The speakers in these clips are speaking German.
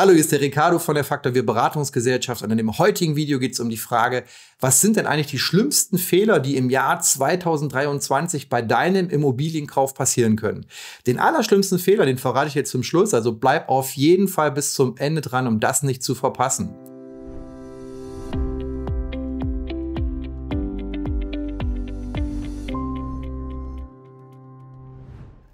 Hallo, hier ist der Ricardo von der Faktor Wir Beratungsgesellschaft und in dem heutigen Video geht es um die Frage, was sind denn eigentlich die schlimmsten Fehler, die im Jahr 2023 bei deinem Immobilienkauf passieren können? Den allerschlimmsten Fehler, den verrate ich jetzt zum Schluss, also bleib auf jeden Fall bis zum Ende dran, um das nicht zu verpassen.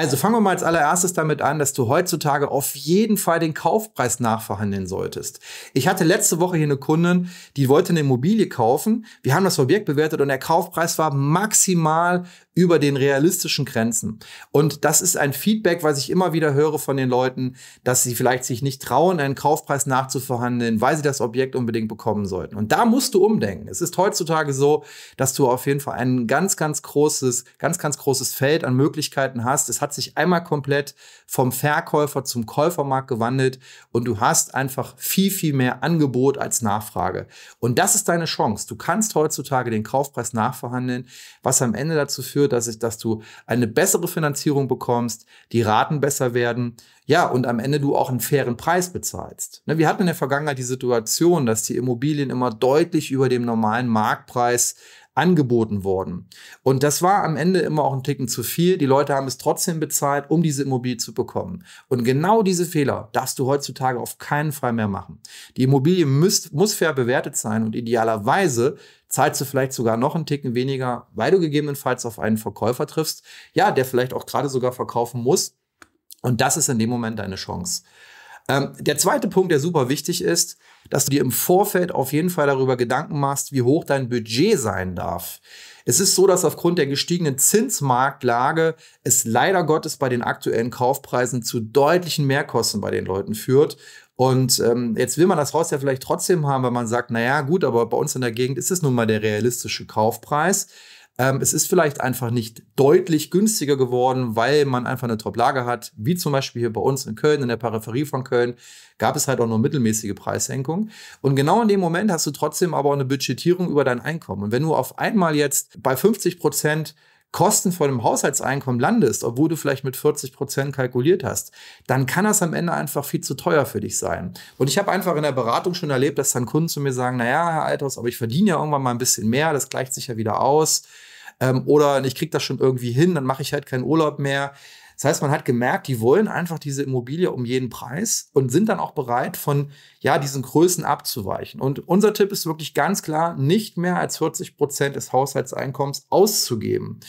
Also fangen wir mal als allererstes damit an, dass du heutzutage auf jeden Fall den Kaufpreis nachverhandeln solltest. Ich hatte letzte Woche hier eine Kundin, die wollte eine Immobilie kaufen. Wir haben das Objekt bewertet und der Kaufpreis war maximal über den realistischen Grenzen. Und das ist ein Feedback, was ich immer wieder höre von den Leuten, dass sie vielleicht sich nicht trauen, einen Kaufpreis nachzuverhandeln, weil sie das Objekt unbedingt bekommen sollten. Und da musst du umdenken. Es ist heutzutage so, dass du auf jeden Fall ein ganz, ganz großes, ganz, ganz großes Feld an Möglichkeiten hast. Es hat hat sich einmal komplett vom Verkäufer zum Käufermarkt gewandelt und du hast einfach viel, viel mehr Angebot als Nachfrage. Und das ist deine Chance. Du kannst heutzutage den Kaufpreis nachverhandeln, was am Ende dazu führt, dass, ich, dass du eine bessere Finanzierung bekommst, die Raten besser werden, ja, und am Ende du auch einen fairen Preis bezahlst. Ne, wir hatten in der Vergangenheit die Situation, dass die Immobilien immer deutlich über dem normalen Marktpreis angeboten worden. Und das war am Ende immer auch ein Ticken zu viel. Die Leute haben es trotzdem bezahlt, um diese Immobilie zu bekommen. Und genau diese Fehler darfst du heutzutage auf keinen Fall mehr machen. Die Immobilie müsst, muss fair bewertet sein und idealerweise zahlst du vielleicht sogar noch einen Ticken weniger, weil du gegebenenfalls auf einen Verkäufer triffst, ja, der vielleicht auch gerade sogar verkaufen muss. Und das ist in dem Moment deine Chance. Ähm, der zweite Punkt, der super wichtig ist, dass du dir im Vorfeld auf jeden Fall darüber Gedanken machst, wie hoch dein Budget sein darf. Es ist so, dass aufgrund der gestiegenen Zinsmarktlage es leider Gottes bei den aktuellen Kaufpreisen zu deutlichen Mehrkosten bei den Leuten führt. Und ähm, jetzt will man das Haus ja vielleicht trotzdem haben, weil man sagt, naja gut, aber bei uns in der Gegend ist es nun mal der realistische Kaufpreis. Ähm, es ist vielleicht einfach nicht deutlich günstiger geworden, weil man einfach eine Top-Lage hat, wie zum Beispiel hier bei uns in Köln, in der Peripherie von Köln, gab es halt auch nur mittelmäßige Preissenkungen. Und genau in dem Moment hast du trotzdem aber auch eine Budgetierung über dein Einkommen. Und wenn du auf einmal jetzt bei 50 Prozent Kosten von dem Haushaltseinkommen landest, obwohl du vielleicht mit 40 Prozent kalkuliert hast, dann kann das am Ende einfach viel zu teuer für dich sein. Und ich habe einfach in der Beratung schon erlebt, dass dann Kunden zu mir sagen, naja, Herr Althaus, aber ich verdiene ja irgendwann mal ein bisschen mehr, das gleicht sich ja wieder aus. Ähm, oder ich kriege das schon irgendwie hin, dann mache ich halt keinen Urlaub mehr. Das heißt, man hat gemerkt, die wollen einfach diese Immobilie um jeden Preis und sind dann auch bereit, von ja, diesen Größen abzuweichen. Und unser Tipp ist wirklich ganz klar, nicht mehr als 40 Prozent des Haushaltseinkommens auszugeben.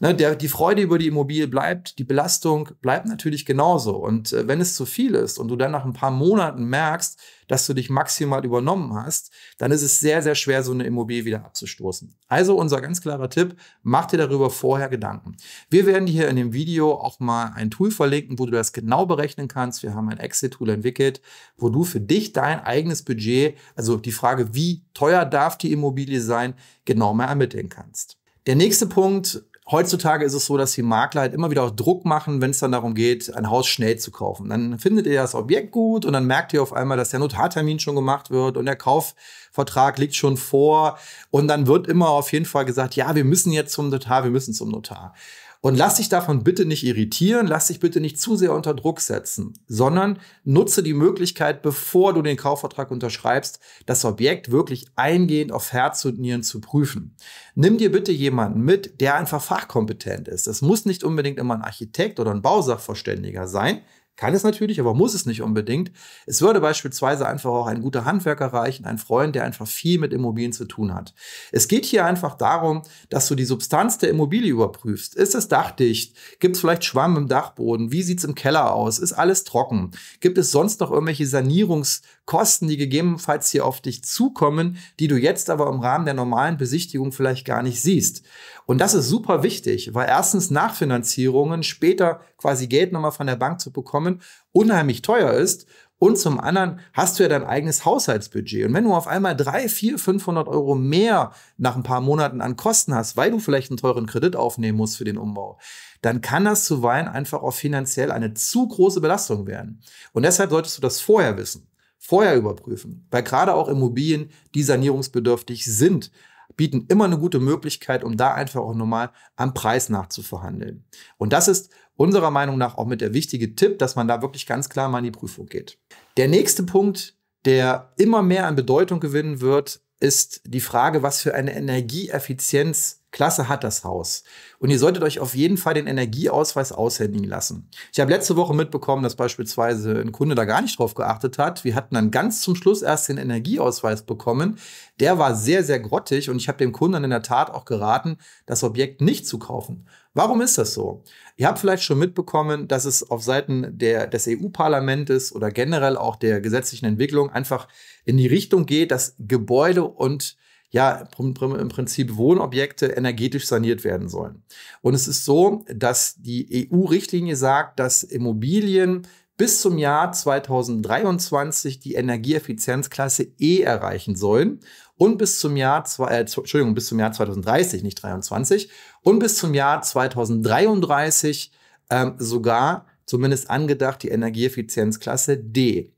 Ne, der, die Freude über die Immobilie bleibt, die Belastung bleibt natürlich genauso. Und äh, wenn es zu viel ist und du dann nach ein paar Monaten merkst, dass du dich maximal übernommen hast, dann ist es sehr, sehr schwer, so eine Immobilie wieder abzustoßen. Also unser ganz klarer Tipp, mach dir darüber vorher Gedanken. Wir werden dir hier in dem Video auch mal ein Tool verlinken, wo du das genau berechnen kannst. Wir haben ein Exit-Tool entwickelt, wo du für dich dein eigenes Budget, also die Frage, wie teuer darf die Immobilie sein, genau mal ermitteln kannst. Der nächste Punkt, Heutzutage ist es so, dass die Makler halt immer wieder auch Druck machen, wenn es dann darum geht, ein Haus schnell zu kaufen. Dann findet ihr das Objekt gut und dann merkt ihr auf einmal, dass der Notartermin schon gemacht wird und der Kaufvertrag liegt schon vor. Und dann wird immer auf jeden Fall gesagt, ja, wir müssen jetzt zum Notar, wir müssen zum Notar. Und lass dich davon bitte nicht irritieren, lass dich bitte nicht zu sehr unter Druck setzen, sondern nutze die Möglichkeit, bevor du den Kaufvertrag unterschreibst, das Objekt wirklich eingehend auf Herz und Nieren zu prüfen. Nimm dir bitte jemanden mit, der einfach fachkompetent ist. Es muss nicht unbedingt immer ein Architekt oder ein Bausachverständiger sein, kann es natürlich, aber muss es nicht unbedingt. Es würde beispielsweise einfach auch ein guter Handwerker reichen, ein Freund, der einfach viel mit Immobilien zu tun hat. Es geht hier einfach darum, dass du die Substanz der Immobilie überprüfst. Ist es dachdicht? Gibt es vielleicht Schwamm im Dachboden? Wie sieht es im Keller aus? Ist alles trocken? Gibt es sonst noch irgendwelche Sanierungs- Kosten, die gegebenenfalls hier auf dich zukommen, die du jetzt aber im Rahmen der normalen Besichtigung vielleicht gar nicht siehst. Und das ist super wichtig, weil erstens Nachfinanzierungen später quasi Geld nochmal von der Bank zu bekommen unheimlich teuer ist und zum anderen hast du ja dein eigenes Haushaltsbudget. Und wenn du auf einmal drei, vier, 500 Euro mehr nach ein paar Monaten an Kosten hast, weil du vielleicht einen teuren Kredit aufnehmen musst für den Umbau, dann kann das zuweilen einfach auch finanziell eine zu große Belastung werden. Und deshalb solltest du das vorher wissen vorher überprüfen. Weil gerade auch Immobilien, die sanierungsbedürftig sind, bieten immer eine gute Möglichkeit, um da einfach auch nochmal am Preis nachzuverhandeln. Und das ist unserer Meinung nach auch mit der wichtige Tipp, dass man da wirklich ganz klar mal in die Prüfung geht. Der nächste Punkt, der immer mehr an Bedeutung gewinnen wird, ist die Frage, was für eine Energieeffizienz Klasse hat das Haus. Und ihr solltet euch auf jeden Fall den Energieausweis aushändigen lassen. Ich habe letzte Woche mitbekommen, dass beispielsweise ein Kunde da gar nicht drauf geachtet hat. Wir hatten dann ganz zum Schluss erst den Energieausweis bekommen. Der war sehr, sehr grottig und ich habe dem Kunden dann in der Tat auch geraten, das Objekt nicht zu kaufen. Warum ist das so? Ihr habt vielleicht schon mitbekommen, dass es auf Seiten der, des EU-Parlamentes oder generell auch der gesetzlichen Entwicklung einfach in die Richtung geht, dass Gebäude und ja im Prinzip Wohnobjekte energetisch saniert werden sollen. Und es ist so, dass die EU-Richtlinie sagt, dass Immobilien bis zum Jahr 2023 die Energieeffizienzklasse E erreichen sollen und bis zum Jahr zwei, äh, Entschuldigung, bis zum Jahr 2030, nicht 23 und bis zum Jahr 2033 ähm, sogar zumindest angedacht die Energieeffizienzklasse D.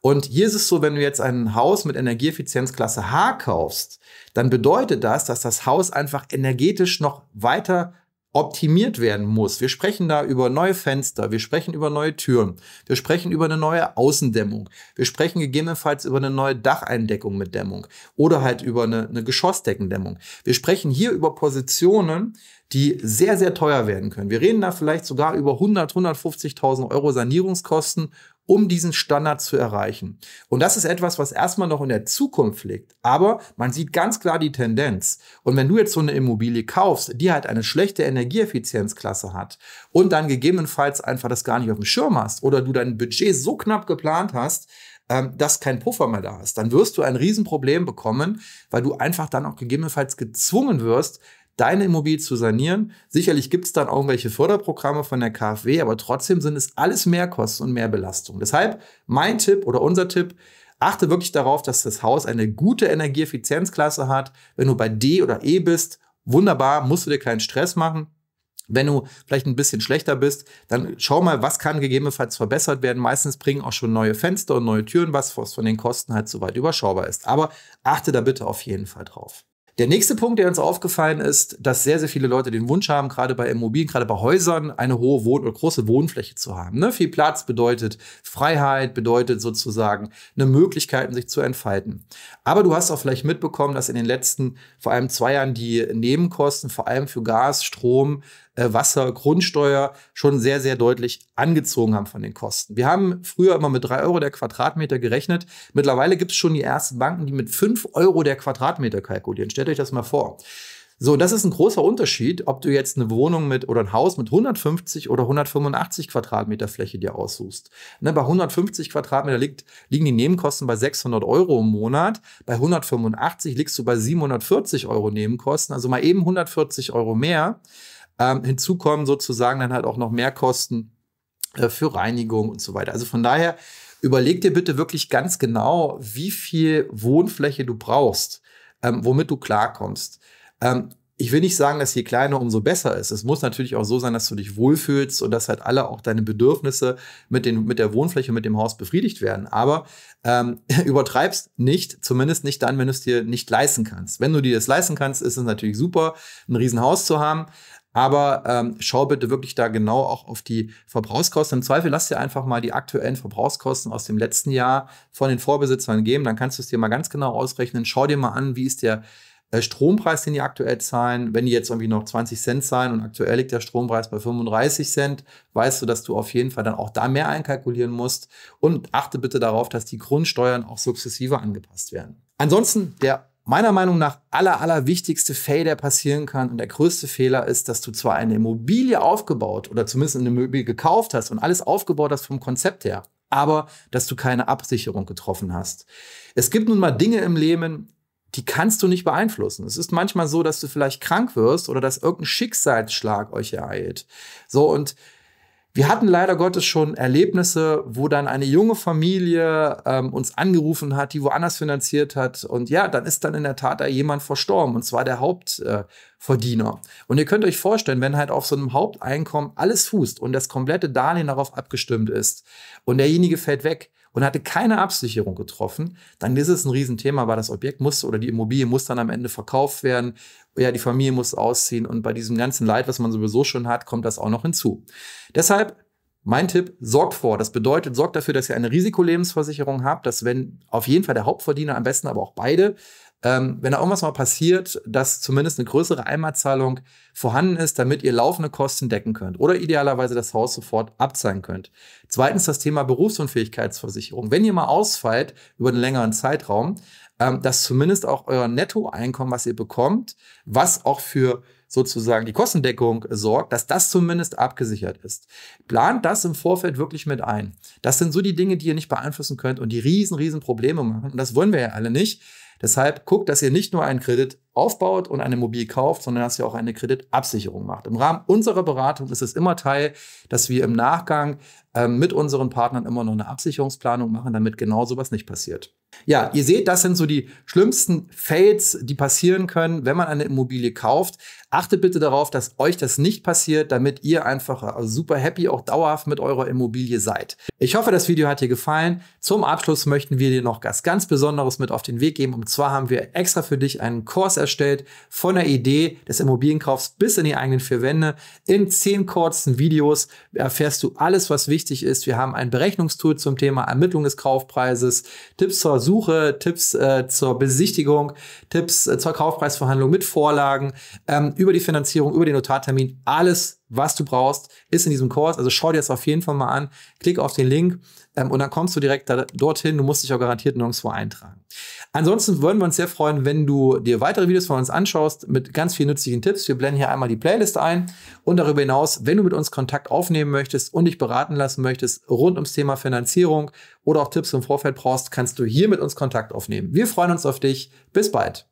Und hier ist es so, wenn du jetzt ein Haus mit Energieeffizienzklasse H kaufst, dann bedeutet das, dass das Haus einfach energetisch noch weiter optimiert werden muss. Wir sprechen da über neue Fenster, wir sprechen über neue Türen, wir sprechen über eine neue Außendämmung, wir sprechen gegebenenfalls über eine neue Dacheindeckung mit Dämmung oder halt über eine, eine Geschossdeckendämmung. Wir sprechen hier über Positionen, die sehr, sehr teuer werden können. Wir reden da vielleicht sogar über 100, 150.000 Euro Sanierungskosten um diesen Standard zu erreichen. Und das ist etwas, was erstmal noch in der Zukunft liegt. Aber man sieht ganz klar die Tendenz. Und wenn du jetzt so eine Immobilie kaufst, die halt eine schlechte Energieeffizienzklasse hat und dann gegebenenfalls einfach das gar nicht auf dem Schirm hast oder du dein Budget so knapp geplant hast, ähm, dass kein Puffer mehr da ist, dann wirst du ein Riesenproblem bekommen, weil du einfach dann auch gegebenenfalls gezwungen wirst, deine Immobilie zu sanieren. Sicherlich gibt es dann irgendwelche Förderprogramme von der KfW, aber trotzdem sind es alles Mehrkosten und Mehrbelastungen. Deshalb mein Tipp oder unser Tipp, achte wirklich darauf, dass das Haus eine gute Energieeffizienzklasse hat. Wenn du bei D oder E bist, wunderbar, musst du dir keinen Stress machen. Wenn du vielleicht ein bisschen schlechter bist, dann schau mal, was kann gegebenenfalls verbessert werden. Meistens bringen auch schon neue Fenster und neue Türen was, was von den Kosten halt soweit überschaubar ist. Aber achte da bitte auf jeden Fall drauf. Der nächste Punkt, der uns aufgefallen ist, dass sehr, sehr viele Leute den Wunsch haben, gerade bei Immobilien, gerade bei Häusern, eine hohe Wohn- oder große Wohnfläche zu haben. Ne? Viel Platz bedeutet Freiheit, bedeutet sozusagen eine Möglichkeit, sich zu entfalten. Aber du hast auch vielleicht mitbekommen, dass in den letzten vor allem zwei Jahren die Nebenkosten vor allem für Gas, Strom, äh, Wasser, Grundsteuer schon sehr, sehr deutlich angezogen haben von den Kosten. Wir haben früher immer mit drei Euro der Quadratmeter gerechnet. Mittlerweile gibt es schon die ersten Banken, die mit fünf Euro der Quadratmeter kalkulieren. Stellt euch das mal vor. So, und das ist ein großer Unterschied, ob du jetzt eine Wohnung mit oder ein Haus mit 150 oder 185 Quadratmeter Fläche dir aussuchst. Ne, bei 150 Quadratmeter liegt, liegen die Nebenkosten bei 600 Euro im Monat. Bei 185 liegst du bei 740 Euro Nebenkosten, also mal eben 140 Euro mehr. Ähm, hinzu kommen sozusagen dann halt auch noch mehr Kosten äh, für Reinigung und so weiter. Also von daher überleg dir bitte wirklich ganz genau, wie viel Wohnfläche du brauchst, ähm, womit du klarkommst. Ähm, ich will nicht sagen, dass je kleiner, umso besser ist. Es muss natürlich auch so sein, dass du dich wohlfühlst und dass halt alle auch deine Bedürfnisse mit, den, mit der Wohnfläche, und mit dem Haus befriedigt werden. Aber ähm, übertreibst nicht, zumindest nicht dann, wenn du es dir nicht leisten kannst. Wenn du dir das leisten kannst, ist es natürlich super, ein Riesenhaus zu haben. Aber ähm, schau bitte wirklich da genau auch auf die Verbrauchskosten. Im Zweifel lass dir einfach mal die aktuellen Verbrauchskosten aus dem letzten Jahr von den Vorbesitzern geben. Dann kannst du es dir mal ganz genau ausrechnen. Schau dir mal an, wie ist der äh, Strompreis, den die aktuell zahlen, wenn die jetzt irgendwie noch 20 Cent zahlen und aktuell liegt der Strompreis bei 35 Cent, weißt du, dass du auf jeden Fall dann auch da mehr einkalkulieren musst und achte bitte darauf, dass die Grundsteuern auch sukzessive angepasst werden. Ansonsten der meiner Meinung nach aller, aller wichtigste Fail, der passieren kann und der größte Fehler ist, dass du zwar eine Immobilie aufgebaut oder zumindest eine Immobilie gekauft hast und alles aufgebaut hast vom Konzept her, aber dass du keine Absicherung getroffen hast. Es gibt nun mal Dinge im Leben, die kannst du nicht beeinflussen. Es ist manchmal so, dass du vielleicht krank wirst oder dass irgendein Schicksalsschlag euch ereilt. So und wir hatten leider Gottes schon Erlebnisse, wo dann eine junge Familie ähm, uns angerufen hat, die woanders finanziert hat. Und ja, dann ist dann in der Tat da jemand verstorben, und zwar der Hauptverdiener. Äh, und ihr könnt euch vorstellen, wenn halt auf so einem Haupteinkommen alles fußt und das komplette Darlehen darauf abgestimmt ist und derjenige fällt weg und hatte keine Absicherung getroffen, dann ist es ein Riesenthema, weil das Objekt muss oder die Immobilie muss dann am Ende verkauft werden. Ja, die Familie muss ausziehen und bei diesem ganzen Leid, was man sowieso schon hat, kommt das auch noch hinzu. Deshalb mein Tipp, sorgt vor. Das bedeutet, sorgt dafür, dass ihr eine Risikolebensversicherung habt, dass wenn auf jeden Fall der Hauptverdiener, am besten aber auch beide, ähm, wenn da irgendwas mal passiert, dass zumindest eine größere Einmalzahlung vorhanden ist, damit ihr laufende Kosten decken könnt oder idealerweise das Haus sofort abzahlen könnt. Zweitens das Thema Berufsunfähigkeitsversicherung. Wenn ihr mal ausfallt über einen längeren Zeitraum, ähm, dass zumindest auch euer Nettoeinkommen, was ihr bekommt, was auch für sozusagen die Kostendeckung sorgt, dass das zumindest abgesichert ist. Plant das im Vorfeld wirklich mit ein. Das sind so die Dinge, die ihr nicht beeinflussen könnt und die riesen, riesen Probleme machen. Und das wollen wir ja alle nicht. Deshalb guckt, dass ihr nicht nur einen Kredit aufbaut und eine Mobil kauft, sondern dass ihr auch eine Kreditabsicherung macht. Im Rahmen unserer Beratung ist es immer Teil, dass wir im Nachgang ähm, mit unseren Partnern immer noch eine Absicherungsplanung machen, damit genau sowas nicht passiert. Ja, ihr seht, das sind so die schlimmsten Fails, die passieren können, wenn man eine Immobilie kauft. Achtet bitte darauf, dass euch das nicht passiert, damit ihr einfach äh, super happy auch dauerhaft mit eurer Immobilie seid. Ich hoffe, das Video hat dir gefallen. Zum Abschluss möchten wir dir noch was ganz Besonderes mit auf den Weg geben. Und zwar haben wir extra für dich einen Kurs erstellt, von der Idee des Immobilienkaufs bis in die eigenen vier Wände. In zehn kurzen Videos erfährst du alles, was wichtig ist. Wir haben ein Berechnungstool zum Thema Ermittlung des Kaufpreises, Tipps zur Suche, Tipps äh, zur Besichtigung, Tipps äh, zur Kaufpreisverhandlung mit Vorlagen, ähm, über die Finanzierung, über den Notartermin. Alles was du brauchst, ist in diesem Kurs. Also schau dir das auf jeden Fall mal an. Klick auf den Link ähm, und dann kommst du direkt da, dorthin. Du musst dich auch garantiert nirgendwo eintragen. Ansonsten würden wir uns sehr freuen, wenn du dir weitere Videos von uns anschaust mit ganz vielen nützlichen Tipps. Wir blenden hier einmal die Playlist ein und darüber hinaus, wenn du mit uns Kontakt aufnehmen möchtest und dich beraten lassen möchtest rund ums Thema Finanzierung oder auch Tipps im Vorfeld brauchst, kannst du hier mit uns Kontakt aufnehmen. Wir freuen uns auf dich. Bis bald.